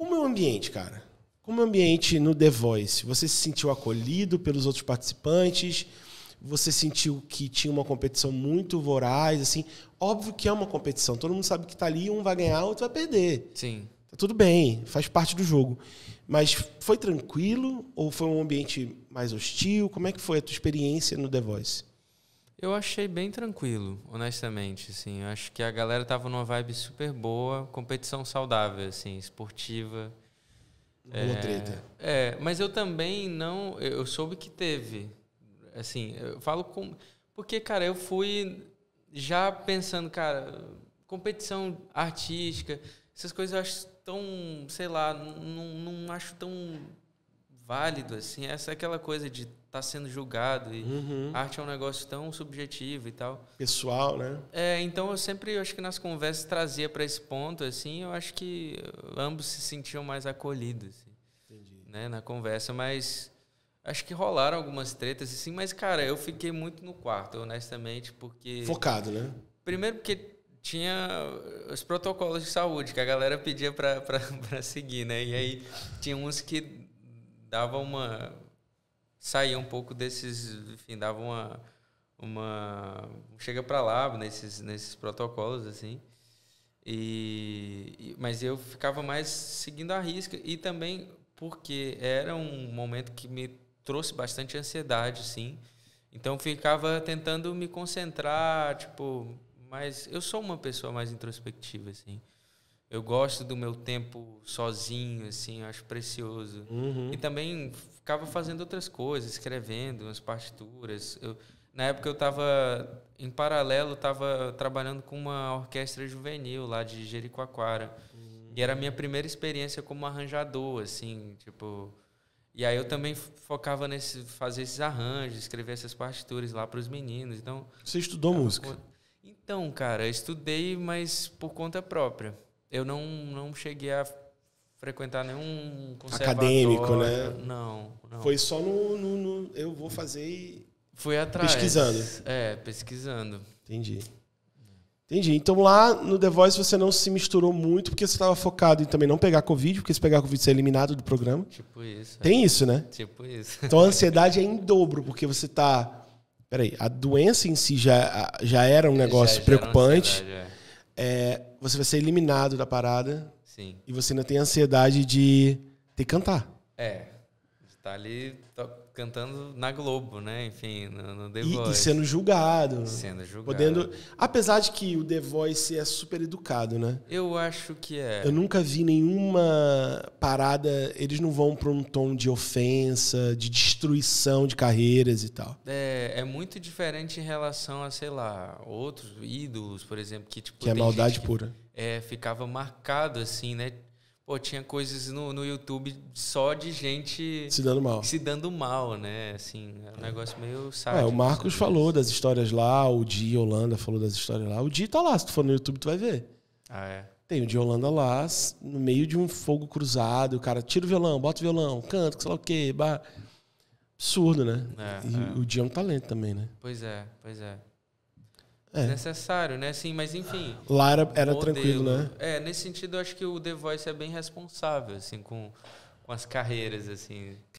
Como é o ambiente, cara? Como é o ambiente no The Voice? Você se sentiu acolhido pelos outros participantes? Você sentiu que tinha uma competição muito voraz, assim? Óbvio que é uma competição. Todo mundo sabe que tá ali, um vai ganhar, outro vai perder. Sim. Tá tudo bem, faz parte do jogo. Mas foi tranquilo ou foi um ambiente mais hostil? Como é que foi a tua experiência no The Voice? Eu achei bem tranquilo, honestamente, assim. Eu acho que a galera tava numa vibe super boa, competição saudável, assim, esportiva. Boa é, treta. É, mas eu também não... Eu soube que teve, assim, eu falo com... Porque, cara, eu fui já pensando, cara, competição artística, essas coisas eu acho tão, sei lá, não, não acho tão válido, assim, essa é aquela coisa de estar tá sendo julgado e uhum. arte é um negócio tão subjetivo e tal. Pessoal, né? É, então eu sempre, eu acho que nas conversas trazia para esse ponto, assim, eu acho que ambos se sentiam mais acolhidos, assim, Entendi. né, na conversa, mas acho que rolaram algumas tretas, assim, mas, cara, eu fiquei muito no quarto, honestamente, porque... Focado, né? Primeiro porque tinha os protocolos de saúde que a galera pedia para seguir, né? E aí tinha uns que dava uma saía um pouco desses, enfim, dava uma uma chega para lá nesses nesses protocolos assim. E, mas eu ficava mais seguindo a risca e também porque era um momento que me trouxe bastante ansiedade, sim. Então ficava tentando me concentrar, tipo, mas eu sou uma pessoa mais introspectiva assim. Eu gosto do meu tempo sozinho, assim, acho precioso. Uhum. E também ficava fazendo outras coisas, escrevendo umas partituras. Eu, na época eu estava, em paralelo, estava trabalhando com uma orquestra juvenil lá de Jericoacoara. Uhum. E era a minha primeira experiência como arranjador, assim, tipo... E aí eu também focava nesse fazer esses arranjos, escrever essas partituras lá para os meninos. Então, Você estudou música? Então, cara, eu estudei, mas por conta própria eu não, não cheguei a frequentar nenhum Acadêmico, né? Não, não. Foi só no, no, no, Eu vou fazer e. Fui atrás. Pesquisando. É, pesquisando. Entendi. Entendi. Então lá no The Voice você não se misturou muito porque você estava focado em também não pegar Covid, porque se pegar Covid você é eliminado do programa. Tipo isso. É. Tem isso, né? Tipo isso. Então a ansiedade é em dobro, porque você está Peraí, a doença em si já, já era um negócio já, já preocupante. Era é, você vai ser eliminado da parada. Sim. E você ainda tem ansiedade de ter que cantar. É tá ali tá cantando na Globo, né? Enfim, no, no The Voice. E, e, sendo julgado. Sendo julgado. Podendo, apesar de que o The Voice é super educado, né? Eu acho que é. Eu nunca vi nenhuma parada. Eles não vão para um tom de ofensa, de destruição de carreiras e tal. É, é muito diferente em relação a, sei lá, outros ídolos, por exemplo, que tipo. Que é maldade pura. Que, é, ficava marcado assim, né? pô, tinha coisas no, no YouTube só de gente se dando mal. Se dando mal, né? Assim, é um é. negócio meio sábio. É, o Marcos assim. falou das histórias lá, o Di Holanda falou das histórias lá. O Di tá lá, se tu for no YouTube, tu vai ver. Ah, é. Tem o de Holanda lá, no meio de um fogo cruzado, o cara tira o violão, bota o violão, canta, sei lá o quê, bah. Absurdo, né? É, e é. o Di é um talento também, né? Pois é, pois é. É. Necessário, né? Sim, mas enfim. Lá era, era tranquilo, né? É, nesse sentido, eu acho que o The Voice é bem responsável, assim, com, com as carreiras, assim.